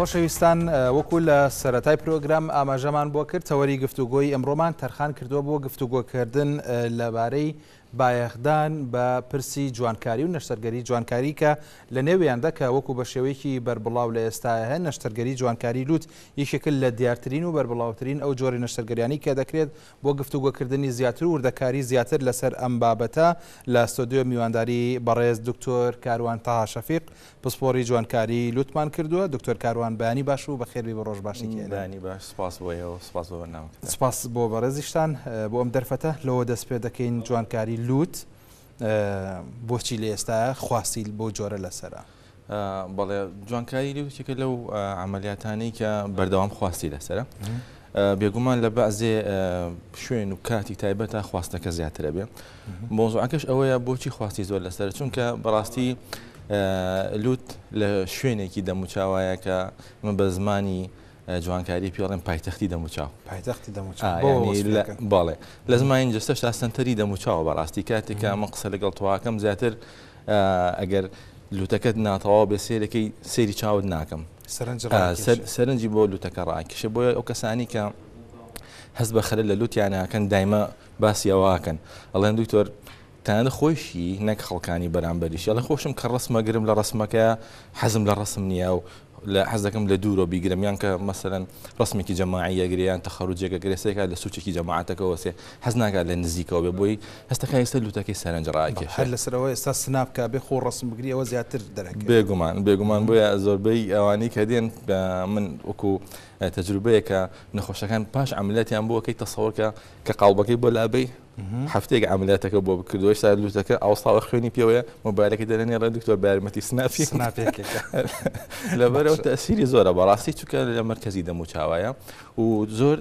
خۆشەویستان وەکو لە سەتای پرۆگرام ئاماژەمان بۆ کرد تەوەری گفتوگۆی ئەمڕۆمان تەرخان کردووە بۆ گفتوگۆکردن لەبارەی بایەخدان بە پرسی جوانکاری و نەشتەرگەری جوانکاری کە لە نێویاندا کە وەکو بە شێوەیەکی بربڵاو لە ئێستا هەن نەشتەرگەری جوانکاری لوت یشکل لە دیارترین و بربڵاوترین ئەو جۆری نەشتەرگەریانی کە دەکرێت بۆ گفتوگوکردنی زیاتر و وردەکاری زیاتر لەسەر ئەم بابەتە لە سۆدیۆ میوانداری بەڕێز دکتۆر کاروان تا شەفیق پسپۆری جوانکاری لوتمان کردووە دکتۆر کاروان بەانی باش و بە خێربی بە ڕۆژ باشیانی باش سپاس بۆ سپاس بۆ بەڕێزیشتان بۆ ئەم دەرفەتە لەوە دەست پێ دەکەین جوانکاری لوت بۆچی لە ئێستا خواستیل بۆ جۆرە لەسرە بەڵێ جوانکاری لوتێکە لەو ئەعملیاتانی کە بەردەوام خواستی لەسرە بێگومان لە بەعزێ شوێن و کاتی تایبەتە خواستەکە زیاترە بێ مۆزوعکەش ئەوەیە بۆچی خواستی زۆر لەسرە چونکە بەڕاستی لوت لە شوێنێکی دەموچاوایە کە من بە زمانی جوانکاری پیاڵێن پایتەختی دەموچاو پایتەختی باڵێ لە زمانی جستەش ئاسەنتەری دەموچاوە بەڕاستی کاتێکە ئەمە قسە لەگەڵ تواکەم زیاتر ئەگەر لوتەکەت ناتەواو بە سێرەکەی سێری چاوت ناکەم سەرنجی بۆ لوتەکە ڕاکیشە بۆیە ئەو کەسانی کە هەست بە خەرە لە لوتیانەکەن دایمە باسیەوەکەن ئەڵێن دکتۆر تان خۆشی نەک خەڵکانی بەرامبەریش لە خۆشم کە ڕسممەگرم لە ڕسمەکە حەزم لە ڕسم نییە و لە حەز دەکەم لە دوورۆ بیگرمیان کە مەسەرەن ڕسمێکی جەماعی یەگریان تەخەڕوجێکە گرێسێکە لە سوچێکی جەماعاتەکەەوە سێ هەز ناکات لە نزیکەوە بێ بۆی هەستەکە ئێستا لوتەکەی سەرنجڕاکی هەر لەسەرەوە ئێستا سنابکە بێ خۆ ڕسمگریەوە زیاتر دەرەکە بێگومان بێگومان بۆیە زۆربەی ئەوانی کە دێن من وەکو آه، تجربه تجربەیەکە نەخۆشەکان پاش عملیاتیان بووەکەی تەسەوەکە کە قاڵبەکەی بۆ لابەی هەفتێک عملیاتەکە بۆ بکردو ێشتا لوتەکە ئاوستاوە خوێنی پێوەیە مۆبارەکە دەێنێ ڕێ دکتۆر بارمەتی سنافی لەبەرەوە تەسیری زۆرە بەڕاستی چکە لە مرکزی دەموچاوایە و زۆر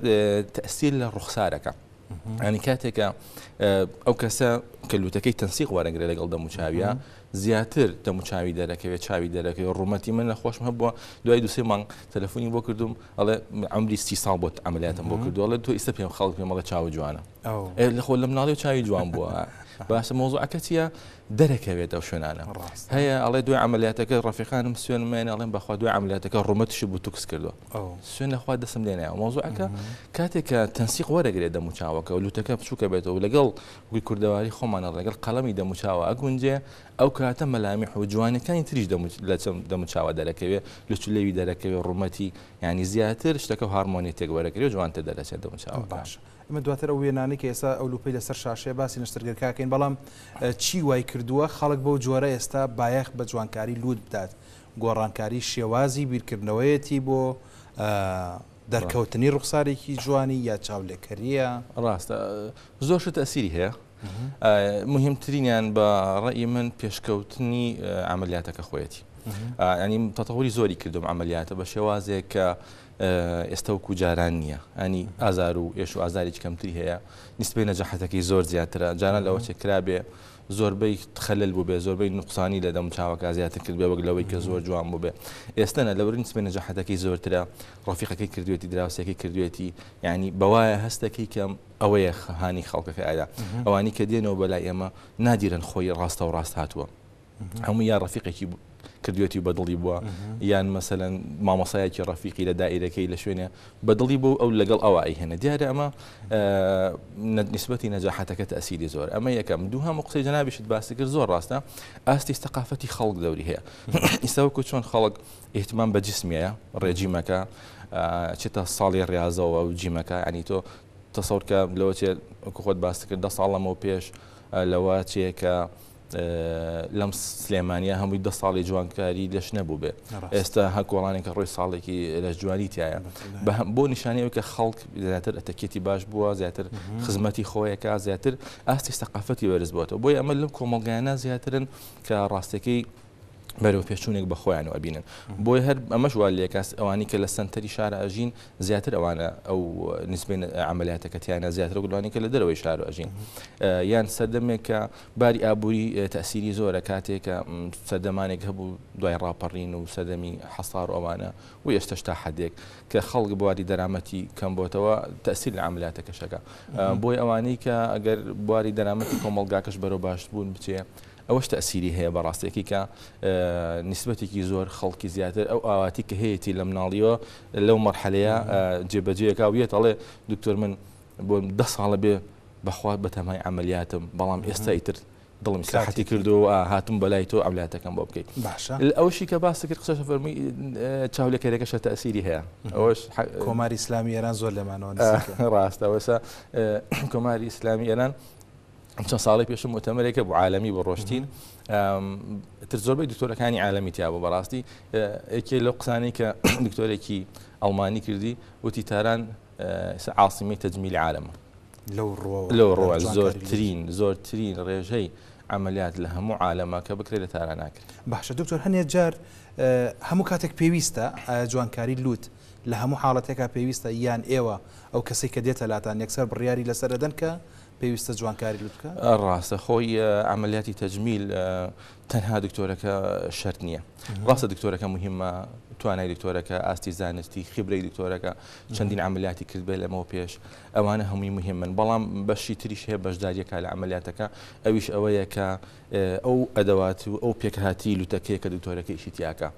تەسیل لە ڕوخسارەکە. ینی کاتێکە ئەو کەسە کەلوتەکەی تەنسیق وارەگرێ لەگەڵ دەموچاویە زیاتر دەموچاوی دەرەکەوێت چاوی دەرەکەی ڕوومەتی من لە خۆشم هەبووە دوای دوسێ مانگ تەلەفۆنی بۆ کردوم ئەڵێ ئەمری سی ساڵ بۆت ئەعملیاتم بۆ کردووەڵێ تۆ ئیسە پێم خەڵک پێمەڵە چاوە جوانە لەخۆ لە مناڵی و چاوی جوان بووە باشە مۆزوعەکە چیە دەرەکەوێت ئەو شوێنانە هەیە ئەڵێ دوای ئەعملیاتەکە ڕفیقانم سوێن مێن ئەڵێن بەخوا دوای ئەعملیاتەکە ڕوومەتشی بوو توکس کردو سوێن لەخوا دەسم لێنایە مۆزوعەکە کاتێک کە تەنسیق وەرەگرێت دەموچاوەکە و لوتەکە بچووکە بێتەوە لەگەڵ لەگەڵ گوی کوردەواری خۆمانە ڕێگەل قەڵەمی دەموچاوە ئەگونجێ ئەو کاتە مەلامی حوجوانەکانی تریش دەموچاوە دەرەکەوێ لەچو لەوی دەرەکەوێ ڕوومەتی ینی زیاتر شتەکە و هارمۆنی تێگوەرەکەی و جوانتە دەرەچێت دەموچاوە باش. ئمە دواتر ئەو وێنانی کە ئێستا ئەولوپی لەسەر شاشێ باسی نشترگەرکاکەین بەڵام چی وای کردووە خەڵک بەو جۆرە ئێستا بایەخ بە جوانکاری لود بدات گۆڕانکاری شێوازی بیرکردنەوەیەتی بۆ دەرکەوتنی ڕوخسارێکی جوانی یا چاولێکەریە ڕاستە زۆرشت ئەسیری هەیە مهمترینیان بە ڕێی من پێشکەوتنی ئەعملیاتەکە خۆیەتی ئەنی تەتەوەری زۆری کردم ئەعملیاتە بە شێوازێک کە ئێستا وکو جاران نییە ئەنی ئازار و ئێش و ئازاری کەمتری هەیە نیستپی نەجاحەتەکەی زۆر زیاترە جاران لەوە چێکرابێ زۆربەی خەلل بوو بێ زۆربەی نقصانی لەدەم چاوەکە زیاتر کرد بێ وەک لەوەی کە زۆر جوان بوو بێ ئێستا نە لەورین سبێ نەجاحەتەکەی زۆرترە ڕۆفیقەکەی کردوێتی دراوسەکەی کردوێتی یعنی بەوایە هەستەکەی کەم ئەوەیە خەهانی خەڵکەکە ئادا ئەوانی کە دێنەوە بەلای ئێمە نادیرن خۆی ڕاستە و ڕاست هاتووە هەموو یا ڕفیقێکی کردوێتی بەدڵی بووە یان مەسەەن مامەسایەکی ڕەفیقی لە دائیرەکەی لە شوێنە بەدڵی بوو ئەو لەگەڵ ئەوی هێنە دیارە ئەمە نسبەتی نەجااحەتەکەت ئەسیری زۆر ئەمە یەکەم دوو هەم قسەی جنابیشت باسی کرد زۆر ڕاستە ئاستی ستەقافەتی خەڵک دەوری هەیە ئیسەوەکو چۆن خەڵک احتمان بە جسمیە ڕێجیمەکە چێتە ساڵی ڕاضەوە و جیمەکە ینی تۆ تەسەورکە لەوە چێت خۆت باسی کرد دە ساڵەمەوە پێش لەوە چێکە لەم سلێمانیا هەمووی دە ساڵی جوانکاری لەش نەبوو بێ ئێستا هەکۆڵانێککە ڕۆی ساڵێکی لە جوانی تایە بۆ نیشانەوە کە خەڵک زیاتر ئەتەکێتی باش بووە زیاتر خزمەتی خۆیەکە زیاتر ئاستی سەقافەتی وەرز بووەوە بۆی ئەمە لەم کۆمەلگایانە زیاترن کە ڕاستەکەی بەرەو پێچوونێک بە خۆیانەوە بینن بۆی هەر ئەمەش وا لێکاس ئەوانی کە لە سنتەری شارە ئەژین زیاتر ئەوانە ئەو نسبین عملیاتەکەتیانە زیاتر گوڵوانی کە لە دەرەوەی شار ئەژین یان سەردەمێک کە باری ئابووری تەسیری زۆرە کاتێکە سەردەمانێک هەبوو دوای ڕاپەڕین و سەدەمی حەسار ئەوانە و ئێشتەشتا حدێک کە خەڵک بواری دەرامەتی کەم بۆتەوە تەسیل لە عملیاتەکەشەکە بۆی ئەوانەی کە ئەگەر بواری دەرامەتی کۆمەلگاکەش بەرەو باش بوون بچێ واش تاثيري هي براستيك كا آه، نسبتي كي زور خلقي زياده او اواتيك هيتي لمناليو لو مرحله جبجيه آه، كا ويت علي دكتور من بون دس على بي بخوات بتماي عملياتم بلام استايتر ظلم صحتي كردو آه، هاتم بلايتو عملياتك كم بوبكي باشا الاول شيء كباس كنت قصه فرمي تشاول لك هذاك شو تاثيري هي اوش كوماري اسلامي ايران زول لما نون راست اوسا كوماري اسلامي ايران چەند ساڵی پێشم متەمەێکە بۆ عالمی بە ڕۆشتین تر زۆربەی دکتۆرەکانی عالمی تیا براستی بەڕاستی أه، لقسانی که دکتر کی آلمانی کردی و وتی تاران أه، عاصمی تەجمیل عالمە لەو ڕۆ زۆرترین زۆرترین ڕێژەی ئەعملیات لە هەموو عالەمە کە بکرێت لە تارا اکر باشە دکتر هنیت جار هەموو أه، کاتێک پێویستە جوانکاری لوت لە هەموو حاڵەتێکا پێویستە یان ئێوە ئەو کەسی کە لاتان یەکسەر بڕیاری لسردن که پێویستە جوانکاری بکە ڕاستە خۆی ئەعملیاتی تەجمیل تەنها دکتۆرەکە شەرت نییە ڕاستە دکتۆرەکە مهمە توانای دکتۆرەکە ئاستی زانستی خیبرەی دکتۆرەکە چەندین عملیاتی کردبێ لەمەوە پێش ئەوانە هەمووی مهمن بەڵام بەشی تریش هەیە بەشداریەکە لە ئەعملیاتەکە ئەویش ئەوەیە کە ئەو ئەدەوات و ئەو پێکهاتی لوتەکەیە کە دکتۆرەکە ئیشتیاکە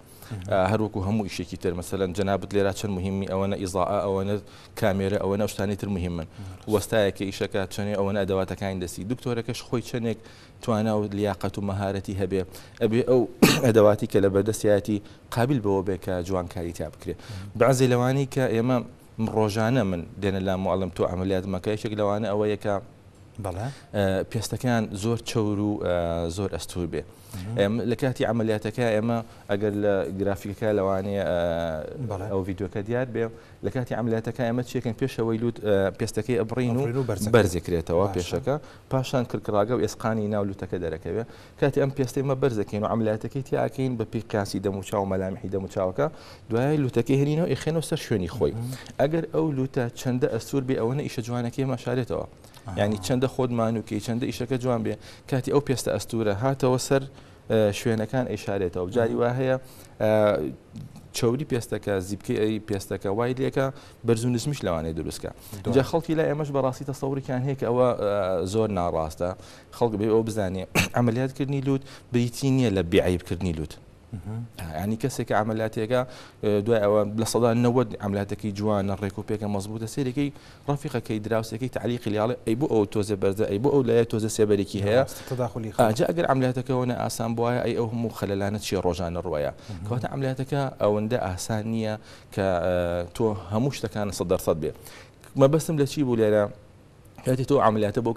هەروەکو هەموو یشێکی تر مەسەلەن جەنابەت لێرا چەند مهمی ئەوەنە ئیزاء ئەوەنە کامێرە ئەوەنە شتانی تر مهمن وەستایەکە ئیشەکە چنێ ئەوەنە ئەدەواتەکانی دەستی دکتۆرەکەش خۆی چنێک توانە و لیاقەت و مەهارەتی هەبێ ئەبێ ئەو ئەدەواتی کە لە بەردەسیاتی قابل بەوە بێ کە جوانکاری تا بکرێت بعضی لەوانی کە ئێمە ڕۆژانە من دێنە لام وڵم تۆ ئەعملیات مەکە یەکێک لەوانە ئەوە یەکە پێستەکان زۆر چەور و زۆر ئەستور بێ لە کاتی ئەعملیاتەکە ئێمە ئەگەر لە گرافیکەکە لەوانەیە ئەو یددیوکە دیار بێ لە کاتی ئەعملیاتەکە ئەمە چێکن پێشەوەی لوت پێستەکەی ئەبڕین و بەرزێکرێتەوە پێشەکە پاشان کرکراگە و ئێسقانی ناو لوتەکە دەرەکەوێ کاتی ئەم پێستێمە بەرزەکەین و ئەعملیاتەکەی تیاکەین بە پیکاسی دەموچا و مەلامی دەموچاوەکە دوای لوتەکەی هێنینەوە ئەخێنەوە سەر شوێنی خۆی ئەگەر ئەو لوتە چەندە ئەسوور بێ ئەوەنە ئیشە جوانەکەی مەشارێتەوە ینی چەندە خۆدمانوکەی چەندە ئیشەکە جوان بێ کاتی ئەو پێستە ئەستورە هاتەوە سەر شوێنەکان ئیشارێتەوە جاری وا هەیە چوری پێستەکە زیبکەی پێستەکە وای لێکە بەرزون نسمیش لەوانەیە دروستکە جا خەڵکی لا ئێمەش بەڕاستی تەسەوریان هەیە ئەوە زۆر ناڕاستە خەڵک بێ ئەو بزانێ ئەمەلیاتکردنی لوت بریتی نییە لە بیعیبکردنی لوت آه، يعني كسك عملياتك آه، دواء بلصدا نود عملياتك جوان الريكوبيك مضبوطه سيري كي رفيقه كي دراوس كي تعليق اللي علي اي بو او توز برز اي بو او لا توز سيبريكي هي نعم، تداخلي خا آه، جا اقر عملياتك هنا اسان بوايا اي او هم خلالانات شي روجان الروايه كوات عملياتك او ندا اسانيه ك تو هموش كان صدر صدبي ما بسم لشيبو لا كاتي تو عمليات بو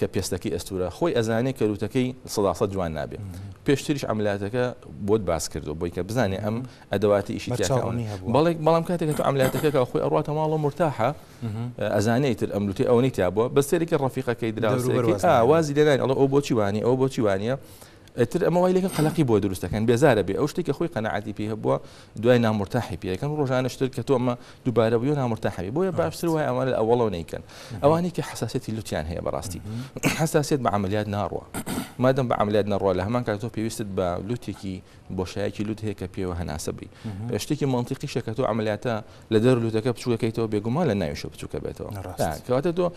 کە پێستەکەی ئەستورە خۆی ئەزانێ کەروتەکەی سەداسە جوان نابێ پێشتریش ئەملاتەکە بۆت باس کردو بۆی کە بزانێ ئەم ئەدەواتی ئیشی بەڵێک بەڵام کاتێک تۆ ئەملاتەکەەکە خۆی ئەڕاتە ماڵە مرتاحە ئەزانێتتر ئەملوتی ئەوەی تا بووە بەستێرێکی ڕفیقەکەی دراوازی لەلایەن ئەڵە ئەو بۆچی وانی ئەو بۆچی وانە ئەتر ئەمە وای لەکە قەلقی درسته کن بیزاره بی ئەو که خوی قناعتی پێ هەبووە دوای نامرتاحی کن روز آن پێەکەن ڕۆژانەشتر کە تۆ ئەمە دووبارە بوو نامرتاحبی بۆیە باشتر وای اول اول ئەوڵەوە نیکەن ئەوانی که حساسیتی لوتیان هەیە براستی حساسیت با عملیات نارو مادام با عملیات نارو تو نەڕۆ لە هەمان کات تۆ پێویستت بە لوتێکی بۆشایەکی لوت هەیە کە پێوە هەناسەبی شتێکی منتیقی شەکە تۆ عملیاتە لە دەر لوتەکە بچووەکەیتەوە بێگومان لە ناویشە بچووکە بێتەوە کەواتە تۆ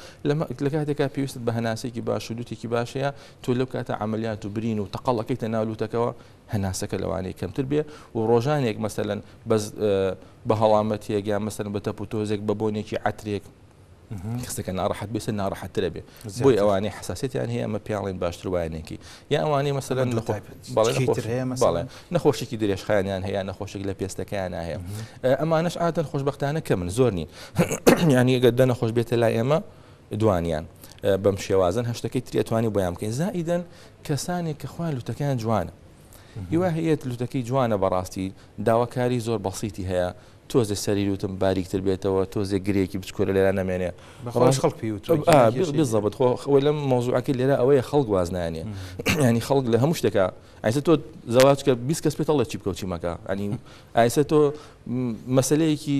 لە کاتێکا پێویستت بە هەناسێکی باش و لوتێکی باشەیە تۆ لەو کاتە عملیات و برین و تق أقل كي تنالو تكوا هنا سكلوا عني كم تربية وروجانيك مثلا بز آه، بهلامتي يا يعني مثلا بتبوتوزك ببونيك عتريك خصك انا راح تبيس انا راح تربي بوي اواني حساسيتي يعني هي ما بيعلن باش تروانيكي يا اواني مثلا نخو بالي طيب. بالي نخو شي كي ديريش خاني يعني هي انا خو شي كي بيستك يعني هي آه، اما انا عاده خوش بخت انا كمل زورني يعني قد انا خوش بيت لا اما دوانيان يعني. بەم شێوازن هەشتەکەی ترێتوانی بۆیان بکەین زائیدەن کەسانێک کە خوان لوتەکان جوانە هیوا هەیەت لوتەکەی جوانە بەڕاستی داواکاری زۆر بەسیتی هەیە تۆزە سەری وتم باریکتر بێتەوە تۆزێ گرێکی بچکۆرە لێرا نامێنێ بزەبت خۆ لەم مۆزوعکی لێرە ئەوەیە خەڵک وازنانیە ینی خەڵک لە هەموو شتێکە ئایسە تۆ زەواچکە بیست کەس پێتەڵە چی بکەوتی مەکە ئەنی ئایسە تۆ مەسلەیەکی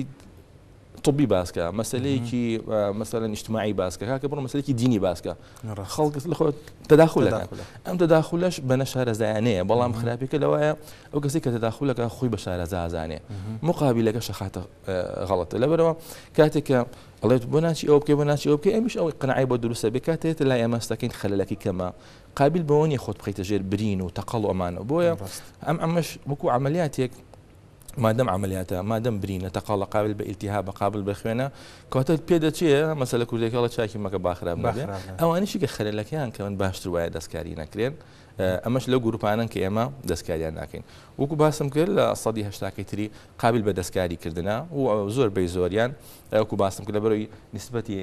طبي باسكا مسألة كي آه، مثلا اجتماعي باسكا هكا برو مسألة كي ديني باسكا خلق لخو تداخل تداخل ام تداخلش بنا شهر زاني بلا ام خرابي كلا او كسي كتداخل لك خوي بشهر زاني مقابل لك شخات آه، غلط لبرو كاتك الله بناشي اوكي بناشي اوكي امش او قناعي بدرس بكاتيت لا يا مستكين خلالك كما قابل بوني يخوت بخيت جير برين وتقل امانه بويا ام امش بكو عملياتك ما دام عملياته ما دام برينه تقال قابل بالتهاب قابل بخينا كوتا بيدا تشي مثلا كوزيكولا تشاكي ما كباخرا بنا او انا شي كخلي لك يعني كمان باش تروي داسكارينا كرين ئەمەش لەو گروپانن کە ئێمە دەستکاریان ناکەین وەکو باسم کرد لە سەدی هشتاکەی تری قابل بە دەستکاریکردنا و زۆر بەی زۆریان وەکو باسم کرد لە بەرەوەی نسبەتی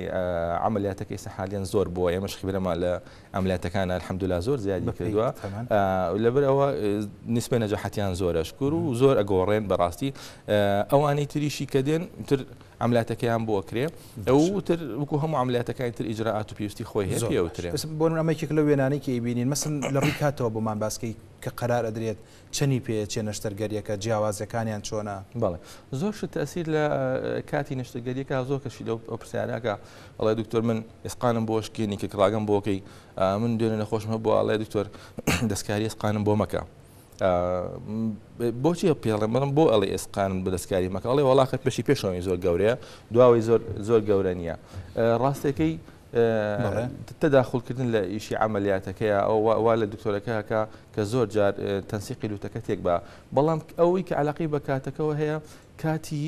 عملیاتەکەی سەحالیان زۆر بووە ئێمەش خبرەما لە ئەملاتەکانە الحمدولا زۆر زیادی کردووە لەبەر ئەوە نسبە نەجاحەتیان زۆرە شکور و زۆر ئەگۆڕێن بەڕاستی ئەوانەی تریشی کە دێن تر ئەملاتەکەیان بۆ کرێ ئەوتر وکو هەموو ئەملاتەکانی تر ئیجرراات و پێویستی خۆی هێوتر بۆ ئەمەکێک لە وێنانەی بینین مەسن لە ڕیکاتەوە بۆمان باسکەی کە قرار ئەدرێت چنی پێ چێ نەشتەرگەریەکە جیاوازەکانیان چۆنا بڵێ زۆر تەسیر لە کاتی نشتەگەریەکە زۆر کەشی لەو پرسیارەکە ئەڵێ دکتۆر من ئسقانم بۆشکێنی کە کڵاگەم بۆکەی من دوێنە نەخۆشمە بۆ ئاڵێ دکتۆر دەستکاری ئسقانم بۆ مەکە بۆچی پێڵێمەم بۆ ئەڵێ ئێسقان بەدەستکاری مەکە ئەڵێ وڵاقت پێشی پێشەوەی زۆر گەورەیە دواوی زۆر گەورە نییە ڕاستەکەی تەداخولکردن لە ئیشی ئەعملیاتەکەیە ئەو وا لە دکتۆرەکەکە کە زۆر جار تەنسیقی لوتەکە تێک بە بەڵام ئەوەی کە علاقی بە کاتەکەەوە هەیە کاتی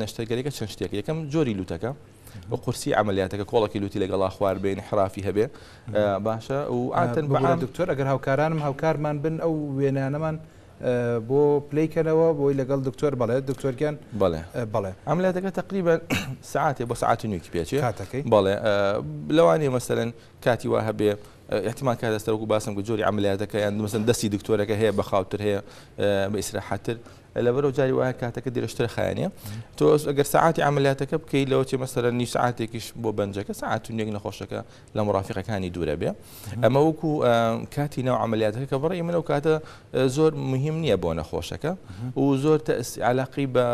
نەشتەرگەریەکە چەند شتێک یەکەم جۆری لوتەکە بە قورسی ئەعملیاتەکە کۆڵکی لوتی لەگەڵا خوار بین حرافی هەبێ باشە و ئاتن بە دکتۆر ئەگەر هاوکارانم هاوکارمان بن ئەو وێنانەمان بۆ پلیکەنەوە بۆی لەگەڵ دکتۆر بەڵێ دکتۆرگیان بڵێ بڵێ ئەملاتەکە تقریبا سعاتێ بۆ سعات نوێکی پێچێت کاتەکەی بڵێ لەوانی مەسەرەن کاتی وا هەبێ احتیمان کات دەستەوەکو باسم گە جۆری ئەعملیاتەکە یان مەسن دەستی دکتۆرەکە هەیە بە خاوتر هەیە بە ئیسراحاتر لەبەرەوە جاری وایە کاتەکە دیرەشتر خانە تۆ ئەگەر سعاتی عملاتەکە بکەیت لەوە چێ مەسەر نی سعاتێکیش بۆ بنجەکە سعات و نێک نەخۆشەکە لە مرافقەکانی دوورە بێ ئەمە وەکو کاتی ناو عملیاتەکە کە بڕی منە و کاتە زۆر مهم نییە بۆ نەخۆشەکە و زۆر علاقی بە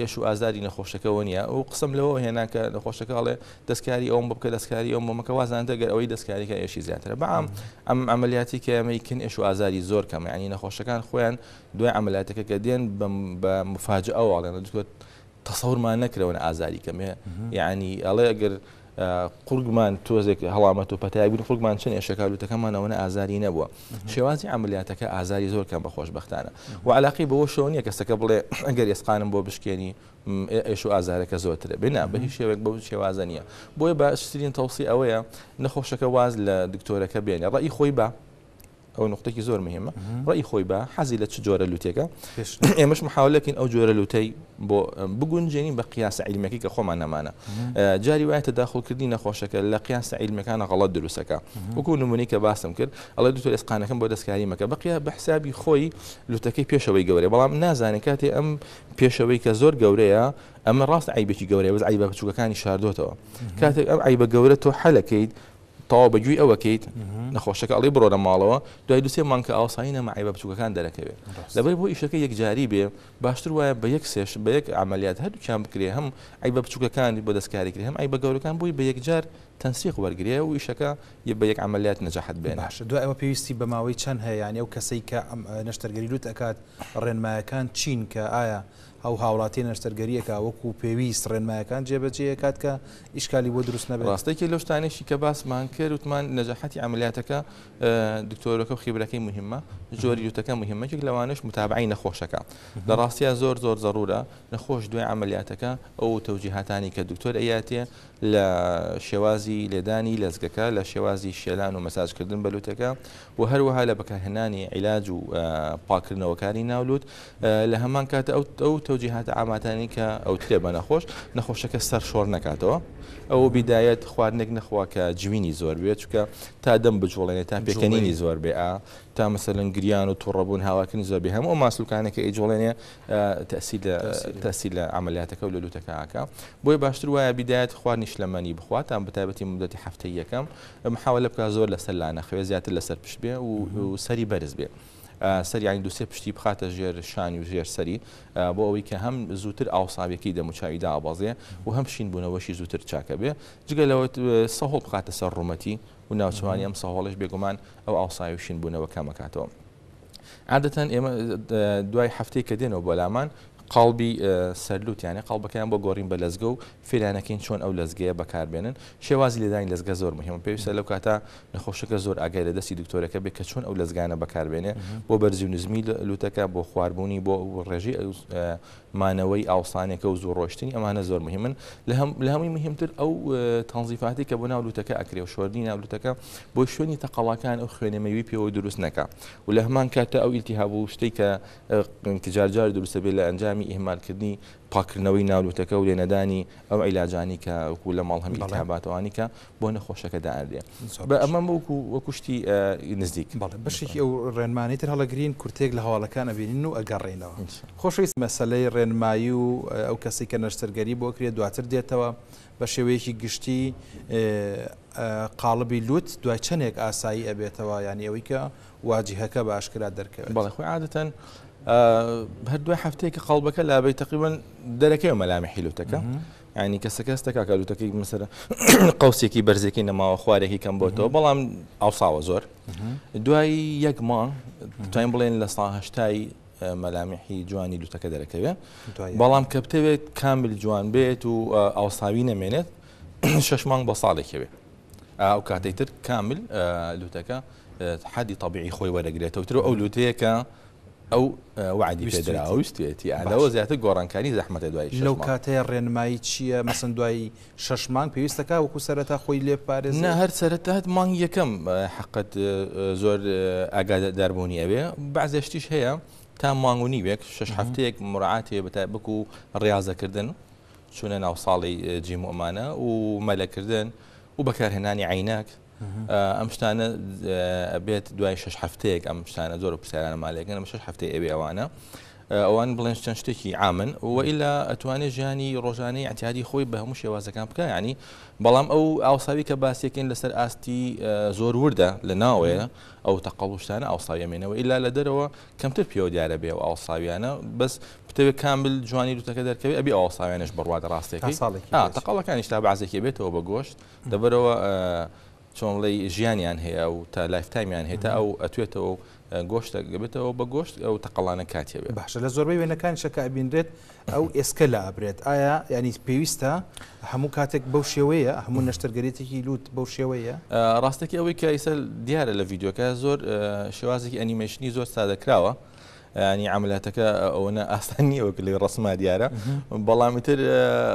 ئێش و ئازاری نەخۆشەکەەوە نیە و قسم لەوە هێناکە نەخۆشەکە ئەڵێ دەستکاری ئەوم بکە دەستکاری ئەو مەکە وازان دەگەر ئەوەی دەستکاریکە ئێشی زیاترە بەام ئەم ئەمەلیاتی کە ئەمەیکن ئێش و ئازاری زۆر کەمە ینی نەخۆشەکان خۆیان دوای ئەمەلاتەکە کە دێن بە مفاج ئەو ئاڵێنە دوت تەسەورمان نەکرەوەن ئازاری کەمێ یعنی ئەڵێ ئەگەر قورگمان تۆزێک هەڵامەت و پەتایبوون قورگمان چەند ێشەکالوتەکەمانەوەە ئازاری نەبووە شێوازی ئەعملیاتەکە ئازاری زۆر کەم بە خۆشببختانە و علاقی بەوە شۆ نیە کەسەکە بڵێ ئەگەر ئێسقانم بۆ بشکێنی ئێش و ئازارەکە زۆرترە بنا بە هیچ شێوێک بە شێوازە نیە بۆیە باشترین تەوسی ئەوەیە نەخۆشەکە واز لە دکتۆرەکە بێنێ ڕی خۆی بە ئەو نقطێکی زۆر مهمە ڕی خۆی بە حەزی لە چ جۆرە لوتێکە ئێمەش مححاولەکەین ئەو جۆرە لوتەی بۆ بگونجێنین بە قیاسە عیلمەکی کە خۆمان نەمانە جاری وایە تەداخۆکردی نەخۆشەکە لە قیاسە عیلمەکانە غەڵە دروستەکە وەکو نمونی کە باسم کرد ئەڵە دوتۆ ئێسقانەکەم بۆ دەستکاری مەکە بەقییا بە حسابی خۆی لوتەکەی پێشەوەی گەورەی بەڵام نازانێت کاتێ ئەم پێشەوەی کە زۆر گەورەیە ئەمە ڕاست عیبێکی گەورەی وز عیبە بچووکەکانی شاردۆتەوە کاتێک ئەم عیبە گەورە تۆ حەلەکەیت تاوا بەگوی ئەوەکەیت نەخۆشەکە ئەڵی بڕۆ لە ماڵەوە دوای دوسێ مانکە ئاساینە مەعیبە بچووکەکان دەرەکەوێت لەبەر بۆ ئیشەکە یەکجاری بێ باشتر وایە بە یەک سێش بە یەک عملیات هەردووچیان بکرێ هەم ئەی بە بچووکەکانی بۆ دەستکاریکرێ هەم ئەی بە گەورەکان بووی بە یەکجار تەنسیق وەرگێ و ئیشەکە ی بە یەک عملیات نەجاحت بێن باش دو ئەوە پێویستی بە ماوەی چەند هەیە یان ئەو کەسەی کە نەشتەرگەری لوت ئەکات ڕێنمایەکان چین کە ئایا ئەو هاوڵاتی نەشتەرگەریەکە وەکو پێویست ڕێنمایەکان جێبەجێکات کە ئیشکالی بۆ دروست نەبێت ڕاستێکی لەو شتانێکی کە باسمان کرد وتمان نەجاحەتی ئەعملیاتەکە دکتۆرەکە و خیبرەکەی مهمە زۆری یوتەکە مهمەکێک لەوانش متابعی نەخۆشەکە لە ڕاستیان زۆر زۆر زەرورە نەخۆش دوێ ئەعملیاتەکە ئەو تەوجیهاتانی کە دکتۆر ئەیاتێ لە شێوازی لێدانی لەزگەکە لە شێوازی شێلان و مەساجکردن بەلوتەکە و هەروەها لە بەکارهێنانی عیلاج و پاکردنەوەکانی ناولوت لە هەمان کاتە ئەو ئەو تەوجیهات ئاماتانی کە ئەو ترێ بە نەخۆش نەخۆشەکە سەر شۆر نکاتەوە ئەو بیدایەت خواردنێک نەخواکە جوینی زۆر بێت چکە تا دەم بجوڵێنێت تا پێکەنینی زۆر بێ تا مەسەلەن گریان و توڕەبوون هاواکردن زۆبی هەموو ماسلوکانەکە ئەیجوڵێنێ تەسی لە ئەعملیاتەکە و لە لوتەکەکە بۆی باشتر وایە بیدایەت خواردنی شلەمەنی بخواتان بەتابەتی مدەتی هەفتەی یەکەم محاولە بکە زۆر لەسەر لا نەخوێ زیاتر لەسەر پشت بێ و سەری بەرز بێ. سەریانی دوسێ پشتی بخاتە ژێر شانی و ژێر سەری بۆ ئەوەی کە هەم زووتر ئاوساوێکی دەموچاویدا ئابازێ و هەم شین بوونەوەشی زووتر چاکە بێ جگە لەوە سەهۆڵ بخاتە سەر ڕوومەتی و ناوچوانی ئەم سەهۆڵش بێگومان ئەو ئاساایوشین بوونەوە کامەکاتەوە. عادەتەن ئێمە دوای هەفتەی کە دێنەوە بۆ لامان قالبی سەرلووتیانە قالبەکەیان بۆ گۆڕین بە لەزگە و فێرانەکەین چۆن ئەو لەزگەیە بەکاربێنن شێوازی لێدانی لەزگە زۆر مهم پێویستە لەو کاتە نەخۆشەکە زۆر ئاگای لە دەستی دکتۆرەکە بێت کە چۆن ئەو لەزگانە بەکاربێنێ بۆ بەرزی نزمی لوتەکە بۆ خواردبوونی بۆ ڕێژی مانەوەی ئاوسانێکە و زۆر ڕۆشتنی ئەمانە زۆر مهمن لە هەمووی مهمتر ئەو تانزیفاتی کە بۆ ناولوتەکە ئەکرێ و شوردی ناولوتەکە بۆ شوێنی تەقەڵاکان ئەو خوێنەمەوی پێوە دروست نەکە و لە هەمان کاتە ئەو ئیلتیهابوو شتێک کە جارجار دروستە بێت لە ئەنجامی ئێمالکردنی پاکردنەوەی ناولوتەکە و لێنەدانی ئەو عیلاجانی کە وەکو لە ماڵ هەمی تاباتوانی کە بۆ نەخۆشەکە داردێ بە ئەمە وەکو وەکوشتی نزدیک بەشێکی ئەو ڕێنمانی تر هەڵەگرین کورتێک لە هەواڵەکان ئەبینین و ئەگەڕێنەوە خۆشویست مەسلەی ڕێنمایی و ئەو کەسی کە نەشتەرگەری بۆ کرێ دواتر دێتەوە بە شێوەیەکی گشتی قالبی لوت دوای چەندێک ئاسایی ئەبێتەوە یانی ئەوەی کە واجیهەکە باشکرا دەرکەوێت بەڵێ خۆی عادەتەن هەردوای هەفتەیەکە قەڵبەکە لابی تقریبن دەرەکەی و مەلامی حیلوتەکە ینی کەسەکەستەکە کارلوتەکەی مسەر قوسێکی بەرزێکی نەماوە خوارێکی کەم بۆتەوە بەڵام ئاوساوە زۆر دوایی یەک ماڵ توانین بڵێن لە ساهشتایی مەلامیحی جوانی لوتەکە دەرەکەوێ بەڵام کە بتەوێت کامل جوان بێت و ئاوساوی نەمێنێت شش مانگ بە ساڵێکەوێ ئەو کاتێتر کامل لوتەکە حدی طبیعی خۆی وەرەگرێتەوە تر ئەو لوتەیەکە ئەو وعدی پێدراویستێتی ئەلەوە زیاتر گۆڕانکاری زەحمەتە دوای لەو کاتەیە ڕێنمایی چییە مەسن دوایی شەشمان پێویستەکە وەکو سەرەتا خۆی لێ پارێز هەر سەرەتا هەت مانگ یەکەم حقت زۆر ئاگاداربوونی ئەوێ بەعزشتیش هەیە تا مانگونی وێک شش هەفتەیەک مراعاتێ بەتا بکو و ڕاضەکردن چونە ناو ساڵی جیمۆمانە و مەلەکردن و بەکارهێنانی عیناک ئەم شتانە ئەبێت دوای شش هەفتەیەک ئەم شتانە زۆر پرسیارانە مالێکن ئەم شش هەفتەی ئەبێ ئەوانە ئەوان بڵێن چەند شتێکی ئامن و ئیلا ئەتوانێت ژیانی ڕۆژانەی ئەتیادی خۆی بە هەموو شێوازەکان بکە ینی بەڵام ئەو ئاوساوی کە باسیەکەین لەسەر ئاستی زۆر وردە لە ناوەیە ئەو تەقەڵشتانە ئاوساویمێنەوە ئیلا لە دەرەوە کەمتر پیەوە دیارە بێ و ئاوساویانە بەس پتەوێت کامل جوانی دوتەکە دەکەوێت ئەبی ئاوساویانش بڕوادە ڕاستێکی تەقەڵەکانیشتا بازێکی بێتەوە بە گۆشت دەبەرەوە چۆن لەی ژیانیان هەیە و تا لایفتایمیان هێتا ئەو ئەتوێتەوە گۆشتە گەبێتەوە بە گۆشت ئەو تەقلانە کاتێبێت باشە لە زۆربەی وێنەکان شەکە ئەبینرێت ئەو ئێسکە لە ئابرێت ئایا ینی پێویستە هەموو کاتێک بەو شێوەیە هەموو نەشتەرگەرێتێکی لووت بەو شێوەیە ڕاستێکی ئەوەی کە ئیسە دیارە لە ڤیددیوکە زۆر شێوازێکی ئەنیمەشنی زۆر سادەکراوە ینی عملاتەکە ئەوە ئاسان نیەوە لە ڕسمما دیارە بەڵامیتر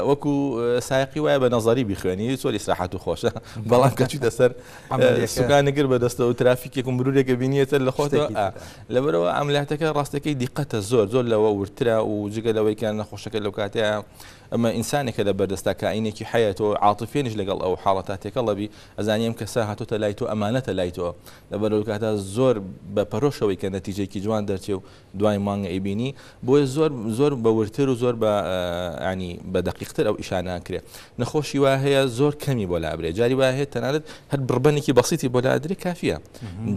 وەکو سایقی وایە بە نظری بخوێنی سۆری سراحات و خۆشە بەڵام کەچی دەسەر ترافيك يكون مرور يا مرورێکە تل لە خۆت آه، لەبەرەوە ئەملاتەکە راستك دیقەتە الزور زۆر لو ورترا و لو لەوەیکیان نەخۆشەکە لەو کاتەیە ئەمە ئینسانێکە لە بەردەستا کاینێکی حەیەەوە عاتفێنش لەگەڵ ئەو حاڵەتا تێکەڵەبی ئەزانیم کەسا هاتۆتە لای تۆ ئەمانەتە لای تۆ لە بەرەو کاتا زۆر بە پەرۆشەوەی کە نەتیجێکی جوان دەرچێ و دوای مانگە ئەیبینی بۆیە زۆر زۆر بەورتر و زۆر بە ینی بە دقیقتر ئەو ئیشانانکرێ نەخۆشی وا هەیە زۆر کەمی بۆ لابرێ جاری وایهەیە تەنانەت هەر بربەنێکی بەسیتی بۆ لادرێ کافیە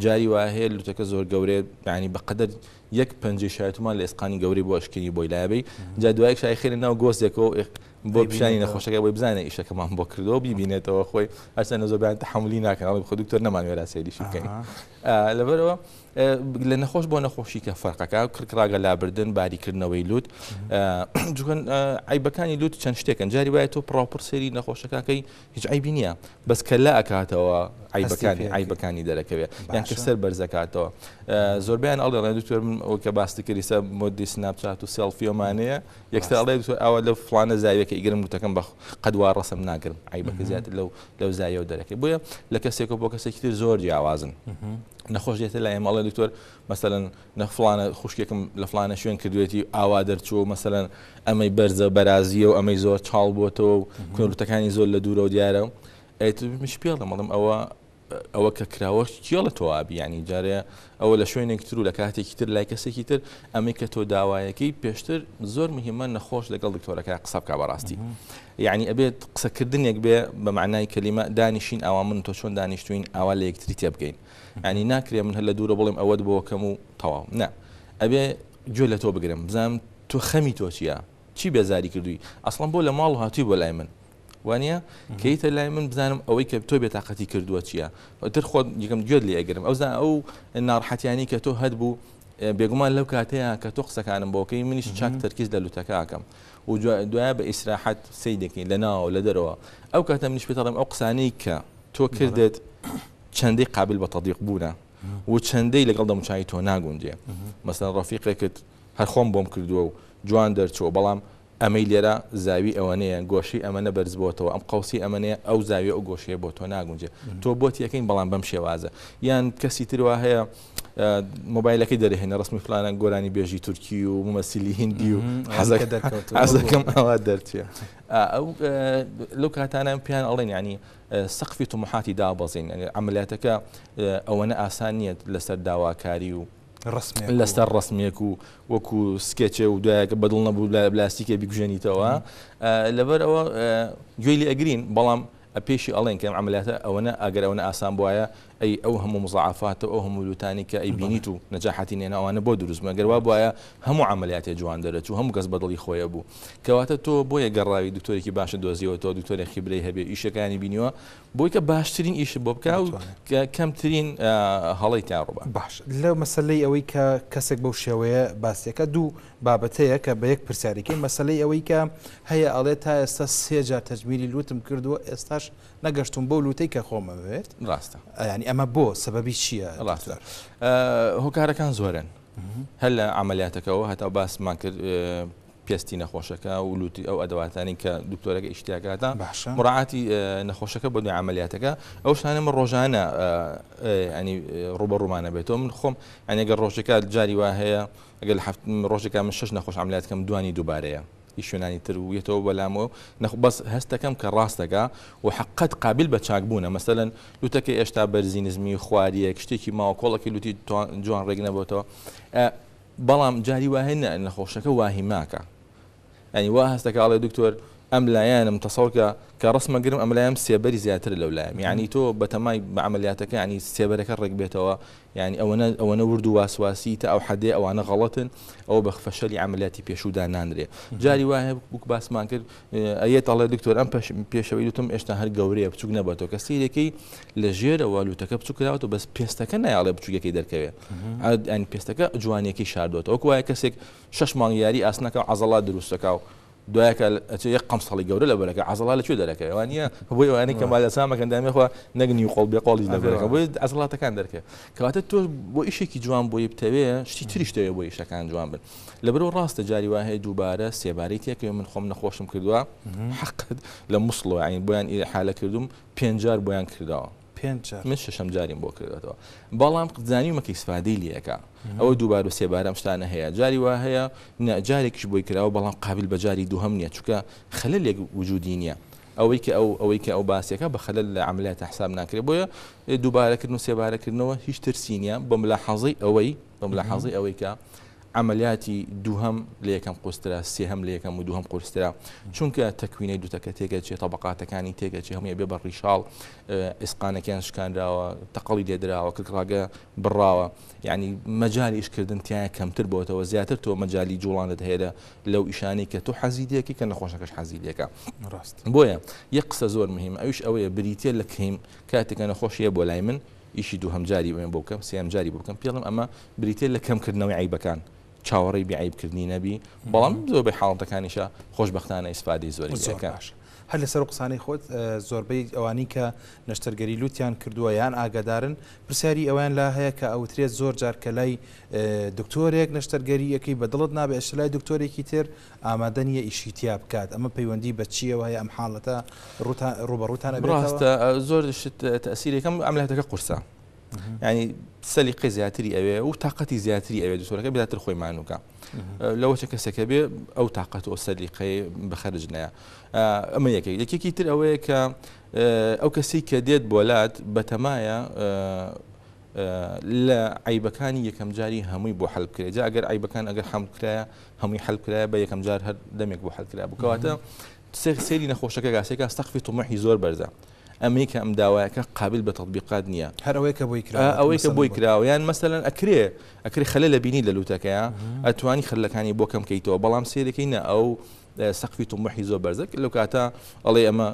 جاری وایهەیە لوتەکە زۆر گەورێ ینی بەقدر یەک پنج شایەتمان لە ئێسقانی گەوری بۆ شکنی بۆی لابی جا دوایەک شای خێنە ناو گۆستێکەوە بۆ پیشانی نەخۆشەکە بۆی بزانێ ئیشەکەمان بۆ کردەوە بیبینێتەوە خۆی ئەستا نەزۆبیان تحملی ناکەنەوە خۆ دکتۆر نەمانوێ راسێری شکەین لەبەرەوە لە نەخۆش بۆ نەخۆشی کە فەرقەکە کڕکراگە لابردن باریکردنەوەی لوت جوگەن ئایبەکانی لوت چەند شتێکن جاری وایە تۆ پراپر سێری نەخۆشەکەکەی هیچ ئایبی نییە بەس کە لا ئەکاتەوە ئایبەکانی ئایبەکانی دەرەکەوێت یان کە سەر بەرزەکاتەوە زۆربیان ئەڵدەڵێ دوتۆر کە باستکردیسە مدی سناپچات و سلفیۆمانەیە یەکستا ئەڵێ ئەوە لە فلانە زاویەکە دەرەکەی گرم وتەکەم بە قەدوا ڕسم ناگرم عیبەکە زیاتر لەو لەو زایە و دەرەکەی بۆیە لە کەسێکە بۆ کەسێکی تر زۆر جیاوازن نەخۆش دێتە لای ئەمەڵێ دکتۆر مەسەن نەفلانە خوشکێکم لە فلانە شوێن کردوێتی ئاوا دەرچوو مەسەن ئەمەی بەرزە بەرازیە و ئەمەی زۆر چاڵ بووەوە و کۆلوتەکانی زۆر لە دوورە و دیارە ئەیتمش پێڵە مەڵم ئەوە ئەوە کە کراوە کیۆ لە تۆوابی ینی جارەیە ئەوە لە شوێنێک تر و لە کاتێکی تر لای کەسێکی تر ئەمی کە تۆ داوایەکەی پێشتر زۆر مهمە نەخۆش لەگەڵ دکتۆرەکە قسە بکە بەڕاستی یعنی ئەبێت قسەکردنێک بێ بە معنای کللیمە دانیشین ئەوا من تۆ چۆن دانیشتوین ئاوا لە یەکتری تێ بگەین ینی ناکرێ من هەر لە دوورە بڵێم ئەوەت بۆ کەم و تەواو نه ئەبێ گوێ لە تۆ بگرم بزانم تۆ خەمی تۆ چیە چی بێزاری کردووی ئەسڵم بۆ لە ماڵ هاتووی بۆ لای من وانە کەیتە لای من بزانم ئەوەی کە تۆ بێتاقەتی کردووە چییە تر خۆت یەکەم گوێت لێ ئەگرم ئەوزان ئەو ناڕحەتیانی کە تۆ هەت بوو بێگومان لەو کاتەیە کە تۆ قسەکانم بۆکەی منیش چاک تەرکیز لە لوتەکەکەم و دوایە بە ئیسراحەت سی دەکەین لە ناوە لە دەرەوە ئەو کاتە منیش پێڵم ئەو قسانەی کە تۆ کردت چەندەی قابل بە تەدیق بوونە و چەندەی لەگەڵ دەمچایی تۆ ناگوونجێ مەسن ڕفیقێکت هەر خۆم بۆم کردووە و جوان دەرچۆ بەڵام ئەمەی لێرە زاوی ئەوانەیە گۆشی ئەمەە بەرزبووتەوە ئەم قوسی ئەمەێ ئەو زاوی ئەو گۆشیە بۆ تۆ ناگونجێ تۆ بۆت یەکەین بەڵام بەم شێوازە یان کەسی تروا هەیە مۆبایلەکەی دەرهێنە ڕستمی فلانە گۆرانی بێژی تورکی و مەسیلی هندی و حەزەکەم ئەوە دەرتە ئەو لەو کاتانە پیان ئەڵێن ینی سەقفی تومحاتی دابەزین ئەمەلاتەکە ئەوەنە ئاسان نیەت لەسەر داواکاری و الرسمي لەستا الرسمي كو وكو سکێچێ و بدلنا بەدڵ بيكو بلاستیکێ بیگوژێنیتەوە لەبەر ئەوە جويلي اجرين بەڵام پێشی ئەڵێن کەم عملاتە ئەوەنە ئەگەرەوەە ئاسان بواە ئەی ئەو هەموو مزعافاتە ئەو هەموو لوتانی کە ئەی بینیت و نەجااحتی نێناوانە بۆ دروستمە گەروا بواە هەموو عملیاتی جوان دەرەچ و هەموو کەس بەدڵی خۆیە بوو کەواتە تۆ بۆ یەگەڕاوی دکتۆرێکی باشە دۆزیەوە تۆ دکتۆرە خیبرەی هەبێ ئیشەکانی بینیوە بۆی کە باشترین ئیش بۆ بکە و کەمترین هەڵی تاڕوبە باش لە مەسلەی ئەوەی کە کەسێک بەو شێوەیە باسیەکە دوو بابەتەیە کە بە یەک پرسیارێکی مەسلەی ئەوەی کە هەیە ئەڵێ تا ئێستا سێجار تەجمیری لوتم کردووە ئێستاش نەگەشتم بۆ لوتەی کە خۆمەوێت ڕاستە ینی ئەمە بۆ سەبەبی چییە ڕاستار هۆکارەکان زۆرن هەل لە ئەعملیاتەکەەوە هەتا باسمان کرد پێستی نەخۆشەکە و لوتی ئەو ئەدەواتانی کە دکتۆرەکە ئیشتیاکاتە مراعاتی نەخۆشەکە بۆ دوێ عملیاتەکە ئەو شانە من ڕۆژانە ئەنی ڕوبە ڕوومانە بێتەوە من خۆم ئەنیگە ڕۆژێکات جاری وا هەیە ئەگەل ڕۆژێکە من شش نەخۆش عملیاتکەم دوانی دووبارەیە یشێنانی تر ویەتەوە بەلامەوە نەخ بەس هەستەکەم کە ڕاستەکە و حقت قابل بە چاکبوونە مەمثلەن لوتەکە ئێشتا بەرزی نزمی خواریە شتێکی ماوە کۆڵەکی لوتی جوان ڕێگنەبێتەوە بەڵام جاری وهێنە نەخۆشەکە واهیماکە ئەنی وا هەستەکڵێ دکتۆر ئەم لایەنم تەسەڵکە کە ڕسممە گرم ئەم لایم سێبەری زیاتر لەو لایم یعنی تۆ بەتەمای بە ئەعملیاتەکە ینی سێبەرەکە ڕێک بێتەوە ینی ئەوەنە ئەوەنە ورد و واسواسی تا ئەو حدێ ئەوانە غەڵەتن ئەو بە خفەشەلی عملیاتی پێشودا نانرێ جاری وایە بووک باسمان کرد ئەیە تاڵێ دکتۆر ئەم پێشەوەی دوتم ئێشتا هەر گەورەیە بچوک نەبێتەوە کە سیرەکەی لە ژێرەوە لوتەکە بچووکراوەوە بەس پێستەکە نایاڵێ بچووکەکەی دەرکەوێت ئەنی پێستەکە جوانیەکەی شاردوێتەوە وەک وایە کەسێک شش مانگ یاری ئاسنەکە عزەڵات دروستەکە و دوایکە ئەچ قمسەڵی گەورە لە بەرەکە عزڵا لەکوێ دەرەکە ئەوان نیە بۆی ئەوانەی کە مالە سامەکەن دامێخوا نەگنی قۆڵ بێ قۆڵی لەبەرەکە بۆی ئەزڵاتەکان دەرکە کەواتە تۆ بۆ ئیشێکی جوان بۆی بتەوێ شتی تریشتەوێ بۆ ئیشەکان جوان بن لەبرەوە ڕاستە جاری وهەیە دووبارە سێبارەی تێکەوێ من خۆم نەخۆشم کردووە حقت لە مسڵۆ عین بۆیان حالە کردوم پێنجار بۆیان کردەوە من ششم جاریم بۆ کردێتەوە بەڵام قزانی مەکی سفادی لەکە ئەوە دووبار و سێبارم شتانە هەیە جاری وا هەیە جارێکیش بۆی کراوە بەڵام قابل بە جاری دووهم نییە چکە خەلە لێک وجودی نییە ئەوەی کە ئەو ئەوەی کە ئەو باسیەکە بە خەلل لە عملیات حساب ناکرێت بۆیە دووبارەکردن و سێبارەکردنەوە هیچ ترسینیە بەم لە حەزی ئەوەی بەم لە حەزی ئەوەی کە ئەمەلیاتی دووهم لە یەکەم قوسترا سێهم لە یەکەم و دووهم قورسرا چونکە تەکوینەی دوتەکە تێگەچێت تەبقاتەکانی تێگەچێ هەمویە بێ بە ڕیشاڵ ئسقانەکەیان شکاندراوە تەقڵی دێدراوە کڕاگە بڕاوە یعنی مەجای ئیشکردن تیان کەمتر بۆتەوە زیاتر تۆ مەجای جوڵانت هەیە لەو ئیشانەی کە تۆ حەزیدەیەکی کە نەخۆشەکەش حەزیلەکە ڕاست بۆیە یەک قسە زۆر مهم ئەوش ئەوەیە بریتە لە کەیم کاتێکە نەخۆشیە بۆ لای من ئیشی دوو هەمجاری بێن بۆکەم سێمجاری بکەم پێڵم ئەمە بریتێ لە کەمکردنەوەی عیبەکان چاوەڕی بیعیبکردنی نەبی بەڵام زۆر بە حاڵەتەکانیشە خۆشببختانە ئیسپادی زۆری زیەکە. هەر لەسەر قسانی خۆت زۆربەی ئەوانی کە نەشتەرگەری لوتیان کردووە یان ئاگادارن پرسیاری ئەویان لا هەیە کە ئەوترێت زۆر جارکە لای دکتۆرێک نەشتەرگەری یەکەی بەدڵت نابێت ئەش لای دکتۆرێکی تر ئامادەنیە ئیشیتیا بکات ئەمە پەیوەندی بەچیەوە هەیە ئەم حاڵەتە ڕوبەڕوتانە ڕاستە زۆر تەسیرێکم ئەملاتەکە قورسە يعني سلق زياتري أبي أو طاقة زياتري أبي دكتور كبدات الخوي معنوكا أه، لو تكسر سكبي أو طاقة أو سلق بخرجنا أما أه، يك يك كتير أه، أو يك أو كسي كديت بولات بتمايا لا عيب كان يكم جاري همي بو حلب كلا جا أجر عيب كان أجر حمل كلا همي حلب كلا بيكم جار هر دم يك بو كلا بكواته سيري نخوشك يا جاسيك استخفي طموحي زور برزا ئەمریکا ئەم داوایەکە قابل بە تطببیقات نییە هەرەوەی کە بۆی ئەوەی کە بۆی کراوەیان مەسەلەن ئەکرێ ئەکری خەلە لە بینی لە لوتەکەیە ئەتوانی خلەکانی بۆ کەم کەیتەوە بەڵام سێرەکەی نە ئەو سەقفی تومەحی زۆر بەرزەك لەو کاتە ئەڵێ ئەمە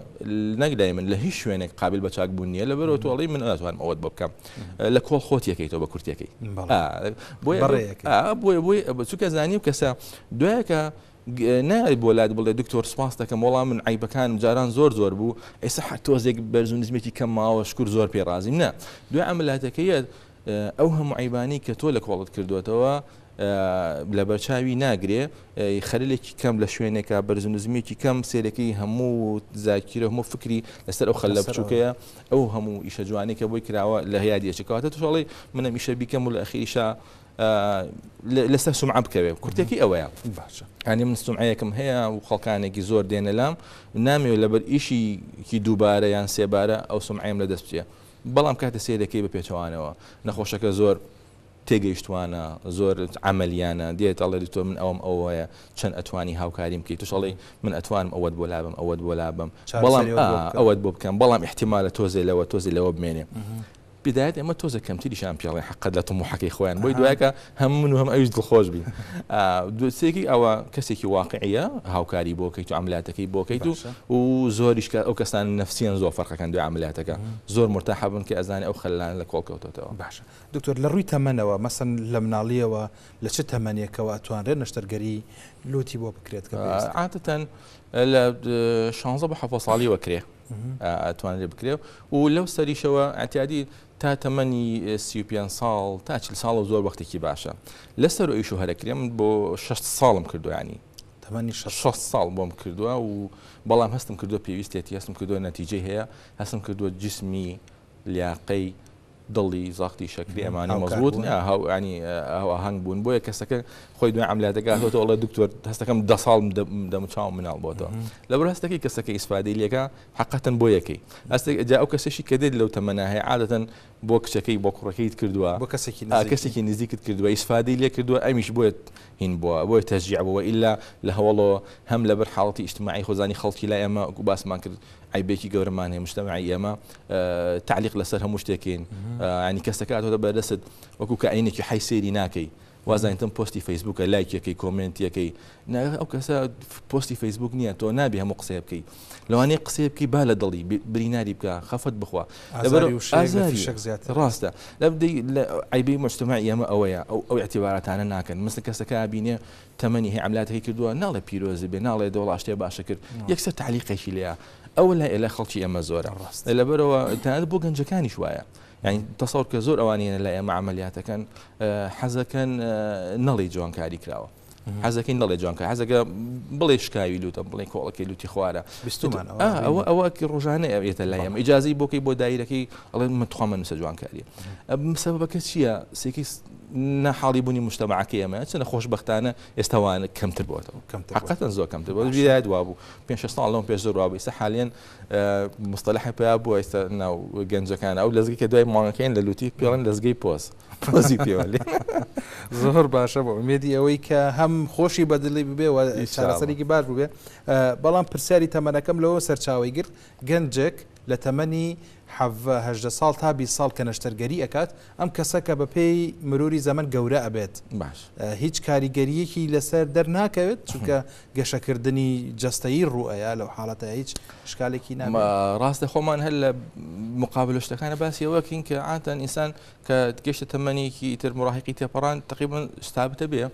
نەگدای من لە هیچ شوێنێک قابل بە چاکبوون نیە لە بەرەوە تو ئەڵی من ئەتوان ئەوەت بۆ بکەم لە کۆڵ خۆتیەکەیتەوە بە کورتەکەی بۆ بۆی بۆی بچووکە زانی و کەسە دوایەکە نای بۆلات بڵێ دکتۆر سپاس دەکەم وەڵام من عیبەکانم جاران زۆر زۆر بوو ئێستا حتۆزێک بەرزونزمێکی کەم ماوە شکر زۆر پێڕازیم نە دوای ئەملاتەکەیە ئەو هەموو عیبانی کە تۆ لە کۆڵت کردوێتەوە لە بەرچاوی ناگرێ خەرلێکی کەم لە شوێنێکە بەرزنزمێکی کەم سێرەکەی هەموو زاکیرە هەموو فکری لەسەر ئەو خەل لە بچووکەیە ئەو هەموو ئیشە جوانێکە بۆی کراوە لە هیادیەچکەواتە توشڵی منە میشە بیکەم و لە ئەخیشە لەسەر سومع بکەوێ کورتێکی ئەوەیە باشە هەنی من سومعەیەکم هەیە و خەڵکانێکی زۆر دێنە لام نامێ لەبەر ئیشیکی دووبارە یان سێبارە ئەو سومعیم لە دەست بچە بەڵام کاتە سێرەکەی بە پێچوانەوە نەخۆشەکە زۆر تێگەیشتوانە زۆر عملیانە دێت ئەڵێ تۆ من ئەوم ئەوەیە چەند ئەتوانی هاوکاریم بکەیت توشڵی من ئەتوانم ئەوەت بۆ لابم ئەوەت بۆ لابم بەڵام ئەوەت بۆ بکەم بەڵام احتیمالە تۆزێ لەوە تۆزی لەوە بمێنێ بدایت ئێمە تۆزە کەمتریشان پیاڵی حقت لە تموحەکەی خۆیان بۆی دوایکە هەم من و هەم ئەویش دڵخۆش بین دوسێکی ئەوە کەسێکی واقعە هاوکاری بۆکەیت و عملاتەکەی بۆکەیت و و زۆریشکە ئەو کەسان نفسیان زۆر فەرقەکەن دوای عملاتەکە زۆر مرتاح بن کە ئەزانانی ئەو خەلان لە کۆڵکەوتەوە باشە دکتۆر لە ڕووی تەمەنەوە مەسن لە مناڵیەوە لە چه تەمەنیەکەوە ئەتوانرێ نەشتەرگەری لوتی بۆ بکرێت کە عاتەن لە 16 بە ح ساڵی وەکرێ ئەتوانێت بکرێ و لەو سەریشەوە ئەتیادی تا تەمەنی سیپیان ساڵ تا چ ساڵ و زۆر وەختێکی باشە لەسەر ئیش و هەرەکرێم بۆ 6 ساڵم کردویانی تەمەنی 6 ساڵ بۆم کردووە و بەڵام هەستم کردو پێویستێتی هەستم کردو نەتیجێ هەیە هەستم کردو جسمی لیاقەی دڵی زاختی شکری مزبوط يعني آه، هاو ینی ئەو هەنگ بوون بۆیە کەسەکە خۆی تو الله ئەڵە دکتۆر هەستەکەم ده ساڵ دەمچاو مناڵ بۆتەوە لەبەر هەستەکەی کەسەکە ئیسفادی لەکە حقەتەن بۆ یەکەی ئەستێکجا ئەو کەسێکی کە دێت لەو تەمەناهەیە عادەتەن بۆ کچەکەی بۆ کوڕەکەیت کردووە بۆ کەسێکی آه، نزیکت کردووە ئیسفادی لێ کردووە ئەمیش بۆیت هین بو بۆی تەژیع بو ئللا لە هم لبر لەبەر حاڵەتی ئیجتماعی خۆزانی خەڵکی لای باس باسمان کرد عيبيكي جورمانه مجتمعي يما آه تعليق لسرها مشتكين آه يعني كاستكات هذا بدست وكو كعينك حيسيري ناكي وازاين تم بوستي فيسبوك لايك يكي كومنت يكي نا او كسا بوستي فيسبوك نيا تو نابي هم قصيب كي لو اني قصيب كي بالا ضلي بريناري بكا خفت بخوا ازاري ازاري شك زيادة راستا لابدي عيبي مجتمعي يما أويا او او اعتبارات انا ناكن مثل كسا كابيني تمني هي عملات هيك دو نالا بيروزي بي نالا دولا اشتي باشكر نعم. يكسر تعليقي شي ليا ئەوە لای لە خەڵکی ئەمە زۆرە ڕاست لە بەرەوە تاەت بۆ گەنجەکانی شوایە یعنی تەسەڵ کە زۆر ئەوانە لە ئێمە عملیاتەکەن اه، حەزەکەن اه، نەڵی جوانکاری کراوە حەزەکەی دەڵێ جوانکە حەزەکە بڵێ شکاوی لوتە بڵێ کۆڵەکەی لوتی خوارە ئەوە ئەوەکی ڕۆژانە ئەوێتە لایم ئیجازی بۆکەی بۆ دایرەکەی ئەڵێ متخوامە نووسە جوانکاری سەبەکە چییە سێکی نەحاڵی بوونی مشتەماعکە ئێمە چ نەخۆش بەختانە ئێستاوانە کەمتر بۆتەوە حقەتەن زۆر کەمتر بۆ ویلایەت وا بوو پێ ساڵەوە پێش زۆر وابوو ئێستا حالێن مستەلح پیا بوو ئێستا ناو گەنجەکان ئەو لەزگەی کە دوای ماڵەکەین لە لوتی پێڵێن لەزگەی پۆست پۆزی پێوەلی زۆر باشە بۆ ئومێدی ئەوەی کە هەم خۆشی بەدلی ببێەوە چارەسەرێکی باش ببێ بەڵام پرسیاری تەمەنەکەم لەوە سەرچاوی گر گەنجێک لە تەمەنی هەهدە ساڵ تا بی ساڵ کە نەشتەرگەری ئەکات ئەم کەسە کە بە پێی مروری زەمن گەورە ئەبێت هیچ کاریگەریەکی لەسەر دەرناکەوێت چونکە گەشەکردنی جستایی ڕوئەیە لەو حاڵەتە هیچ شکالێکی نام ڕاستە خۆمان هەر لە مقابل شتەکانە باسیەوەکین کە ئاتەن ئینسان کە گەشتە تەمەنێکی تر مڕاحقی تێپەڕان تقریبن ستابتە بێ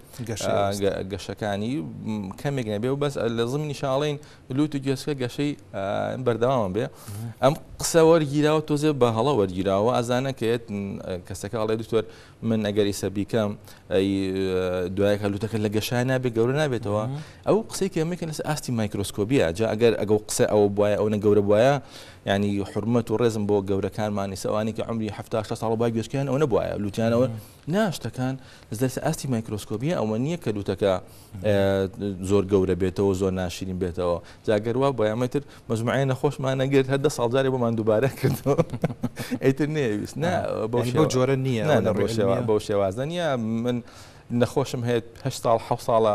گەشەکانی کەمێک نەبێ و بەس لە زمینی شاڵین لووت و گوێسکە گەشەی بەردەوامە بێ ئەم قسەوەرگیر وەرگیراوە تۆزێ بە هەڵە وەرگیراوە ئازانە کەێت کەسەکە ئاڵێ دکتۆر من ئەگەری سەبیکەم دوایە هەلوتەکە لە گەشای نابێت گەورە نابێتەوە ئەو قسەی کە مەکەن لەس ئاستی مایکرۆسکۆبیە جا ئەگەر ئەگەڵ قسە ئەوە بواە ئەوە گەورە بواە ینی حرمەت و ڕێزم بۆ گەورەکانمانی سەوانی کە عمری ه ساڵ با گوێشکیان ئەو نەبواە لوتیانەوە ناشتەکان دەست ئاستی مایکرۆسکۆبیە ئەوە نییە کە لوتەکە زۆر گەورە بێتەوە زۆر ناشرین بێتەوە جاگەروا بەیامەتر مەزمعای نەخۆشمان نەگرێت هەدە ساڵجارێ بۆمان دووبارە کردەوە ئەتر نێویست نه بۆ جۆرە نییە ڕۆژە بەو شێوازە نیە من نەخۆشم هەیەه ساڵ ح ساڵە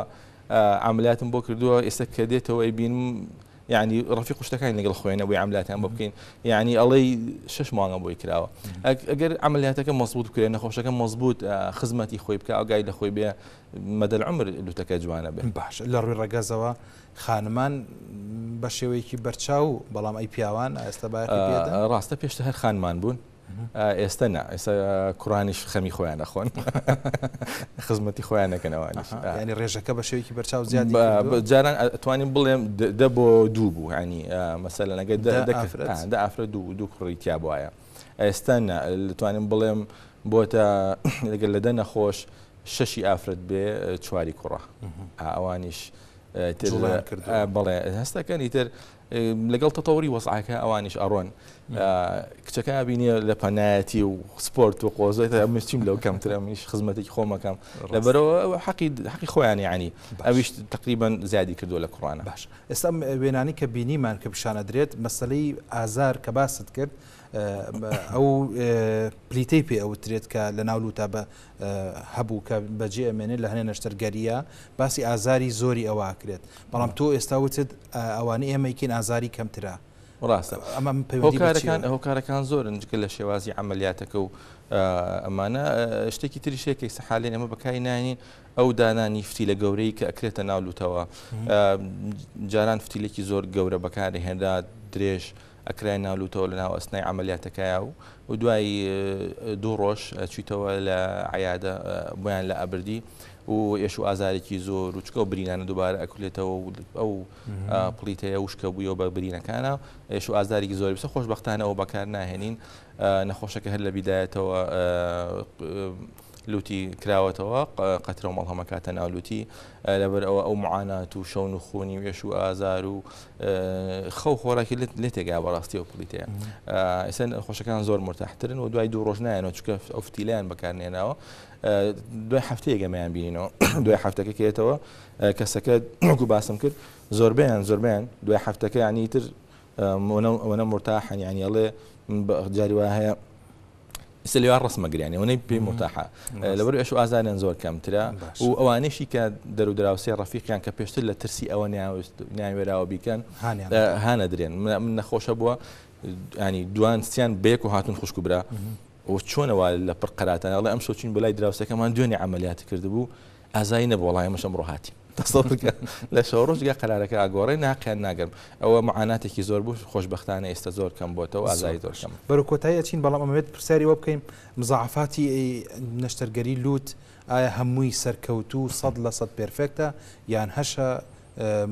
عملاتم بۆ کردووە ئێستا کە دێتەوە بینم ینی ڕفی قوشتەکان لەگەڵ خۆێنەوەی عملاتیان بۆ بکەین ینی ئەڵی شش ماڵە بۆی کراوە ئەگەر عملیاتەکە مەزبوط کرێ نەخۆشەکە مەزبوط خزمەتی خۆی بکە ئاگای لە خۆی بێ مەدەل عمر لوتەکە جوانە بێ باش لە ڕووی ڕگەزەوە خانمان بە شێوەیەکی بەرچاو بەڵام ئەی پیاوان ئێستا باڕاستە پێشتە هەر خانمان بوون ئێستا نا ئێستا کوڕانیش خەمی خۆیان نەخۆن خزمەتی خۆیانەکەنەوەوانی ینی ڕێژەکە بە شێوکی بەرچاو زیاد جاران ئەتوانین بڵێم دە بۆ دوو بوو هەنی مەسەل لەگە دە ئافرە دوو دوو کوڕیتیا بواە ئێستا لەتوانین بڵێم بۆتە لەگەر لەدە نەخۆش شەشی ئافرەت بێ چواری کوڕە ئەوانیش بڵێ هەستەکەنی تر لەگەڵ تەتەوری وەسعاکە ئەوانیش ئەڕۆن کچەکە بینە لە پەنایەتی و سپۆرت و قۆزێت مستیم لەو کەمترمیش خزمەتێکی خۆمەکەم لەبەرەوە حقی خۆیانی عنی ئەویش تقریبان زیادی کردو لە کوڕانە باش ئێستا وێنانی کە بینیمان کە پیششانە درێت مەسلەی ئازار کە باست کرد ئەو پلیتەی پێ ئەوترێت کە لە ناولوتا بە هەبوو کە بەجێ ئەمێنێت لە هەنێ نەشتەرگەریە باسی ئازاری زۆری ئەواکرێت بەڵام تۆ ئێستا وتت ئەوانەی ئێمەیکین ئازاری کەمترە ڕاستە ئەمە هۆکارەکان هۆکارەکان زۆرن جگە لە شێوازی ئەعملیاتەکە و ئەمانە شتێکی تریشێکی سەحالێن ئەمە بەکای نانین ئەو دانانی فتی لە گەورەی کە ئەکرێتە ناولوتەوە جاران فتیلێکی زۆر گەورە بەکاری هێندا درێژ ئەکرای ناولوتەوە لە ناو ئەسنای ئەعملیاتەکەیا و و دوای دوو ڕۆژ چیتەوە لە عیادە بۆیان لە ئەبردی. و ئێش و ئازارێکی زۆر وچکە و برینانە دووبارە ئەکولێتەوە ئەو پلیتەیە وشکە بووە بە برینەکانە ئێش و ئازارێکی زۆر بسە خۆشببختانەوە بەکار ناهێنین نەخۆشەکە هەر لە بیدایەتەوە لوتی کراوەتەوە قەترە و مەڵهەمە کاتە ناولوتی لەبەر ئەوە ئەو معانات و شەون و خۆنی وێش و ئازار و خەو خۆراکی لێ تێگا بەڕاستی و پلیتەیە ئێسن خۆشەکان زۆر مرتاحترن و دوای دوو ڕۆژنایەنەوە چکە ئەوفتیلیان بەکارنێناوە دوای هەفتەیە گەمەیان بینینەوە دوای هەفتەکە کێتەوە کەسەکە وەکو باسم کرد زۆربیان زۆربیان دوای هەفتەکە ینی تر مۆنە مرتاحن یانیڵێ جاریوا هەیە سلوان ڕسمەگریانی ئەوەی پێ متاحە لەبەر ئەش ئازانیان زۆر کەمترا و ئەوانشی کە دەرو دراوسی ڕفیقیان کە پێشتر لە ترسی ئەوە ناوێراوە بیکەن هانە درێن من نەخۆشە بووە ینی دوانستیان بێک و هاتون خوشکبرا و چۆنەوە لە پڕ قەراتان ئەڵێ ئەم شوچین بەلای دراوسەکەمان دوێنێ عملیاتی کردبوو ئازایی نەبووڵای مەشەم ڕۆهاتی تصور گه دەسەڵگە لە شەڕۆژگە قەرارەکە ئاگۆڕی ناقیان ناگەم ئەوە معاناتێکی زۆر بوو خۆشببختانە ئێستا زۆر کەم بۆتەوە ئازای دۆشم بەرە کۆتایە چین بەڵام ئەمەوێت پرسیاریەوە بکەین مزعافاتی نەشتەرگەری لووت ئایا هەمووی سەرکەوتو سەد لە سەد پێرفێکتە یان هەشە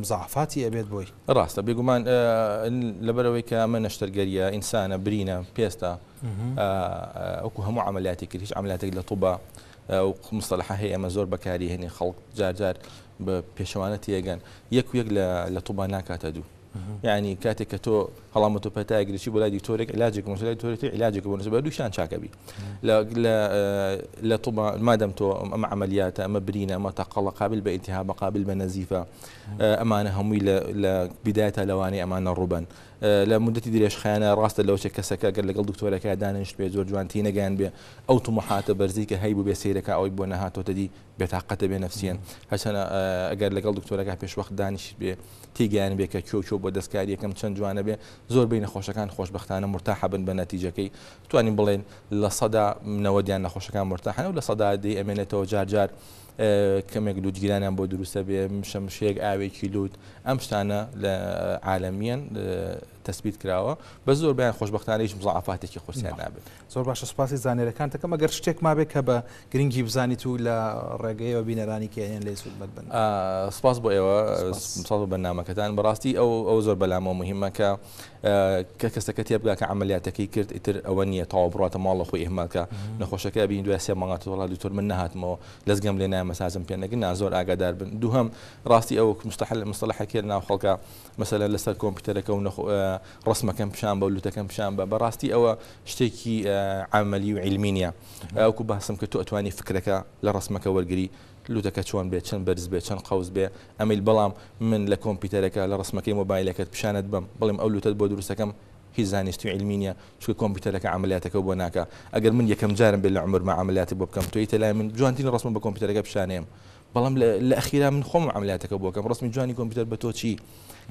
مزعافاتی ئەبێت بۆی ڕاستە بێگومان لەبەرەوەی کە ئەمە نەشتەرگەریە ئینسانە برینە پێستا وەکو هەموو عملیاتی کرد هیچ عملیاتێک لە تووبە و مستەلح هەیە ئەمە زۆر بەکاری هێنی خەڵک جارجار بە پێشەوانەتی یەگەن یەک و یەک لە تووبان ناکاتە دوو يعني كاتك تو هلا متو بتاعك لشيء بولادي تورك علاجك مش بولادي تورك علاجك بالنسبة له شان شاكبي لا لا لا طبعا ما دام ام عمليات ام برينا ما تقل قابل بالتهاب قابل بنزيفة اه، امانة هم ل ل بداية لواني امانة الربن اه، لمدة ديريش خيانة راس لو شك سكا قال لك الدكتور كا دانش بيزور جوان تينا او طموحات برزيك هيبو بيسيرك او يبو نهاتو بێتاقەتە بێ نفسیان هەچەنە ئەگەر لەگەڵ دکتۆرەکە پێشوەخت دانیش بێ تیگیان بێ کە کیۆچۆ بۆ دەستکاری یەکەم چەند جوانە بێ زۆر بین نەخۆشەکان خۆشببختانە مرتاح بن بە نەتیجەکەی توانین بڵێن لە سەدا نەوەدیان نەخۆشەکان مرتاحن و لە سەدا دی ئەمێنێتەوە جارجار کەمێک لوودگیرانیان بۆ دروستە بێ شەمشەیەک ئاوێکی لوت ئەم شتانە لە عاالمیان تەسبیت کراوە بە زۆر بیان خۆشببختانەیش مزعافاتێکی خۆسییان نابێت زۆر باشە سپاسی زانانیەکان تەکەم ئەگەر شتێک مابێت کە بە گرنگی بزانیت و لە ڕێگەیەوە بینەرانی کێنیان لێ سوودمەت بن آه، سپاس بۆ ئێوە ساڵ بەنامەکەتان بەڕاستی ئەو ئەو زۆر بەلامەوە مهمە کە آه، کە کەسەکە تێبگا کە ئەعملیاتەکەی کرد ئیتر ئەوە نییە تاوا بڕاتە ماڵە خۆی ئێماکە نەخۆشەکە بین دوای سێ مانگات وڵات دوتر من نهاتمەوە لەزگەم لێ نایە مەسازم پێنەگەن نازۆر ئاگادار بن دوهم ڕاستی او مستحل مستەحەکێ ناو خەڵکە مەسەلە لەسەر کۆمپیوتەرەکە و آه، رسم كم شامبا ولوتا كم شامبا براستي او شتيكي آه، عملي وعلمينيا او آه، كوبا سمك تو اتواني فكرك لرسمة كوالجري لوتا كاتشوان بيت شن برز بيت شن قوز بيت امي البلام من لكمبيوترك كي موبايلك بشانت بام بلم او لوتا بودروسا كم هي زانيستي علمينيا شو كمبيوترك عملياتك وبناكا اقل من يا كم جارم بالعمر مع عملياتك بكم تويتا لا من جوانتين الرسم بكمبيوترك بشانيم بەڵام لە ئەخیرا من خۆم عملاتەکە بۆکەم ڕستمی جوانی کۆمپیوتەر بە تۆ چی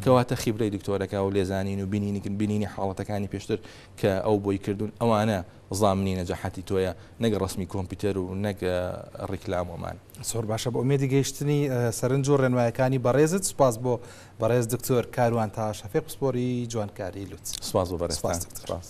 کەواتە خیبرەی دکتۆرەکە و لێزانین و بینینیکن بینینی حاڵەتەکانی پێشتر کە ئەو بۆی کردوون ئەوانە زامنی نەجاحەتی تۆیە نەگە ڕستمی کۆمپیوتەر و نەگە ڕیکلامۆمان سۆر باشە بۆ ئومێدی گەیشتنی سەرنج و ڕێنمایەکانی بەڕێزت سوپاس بۆ بەڕێز دکتۆر کاروان تا شەفێق پسپۆری جوانکاری لوت سپاس بۆ بەڕێز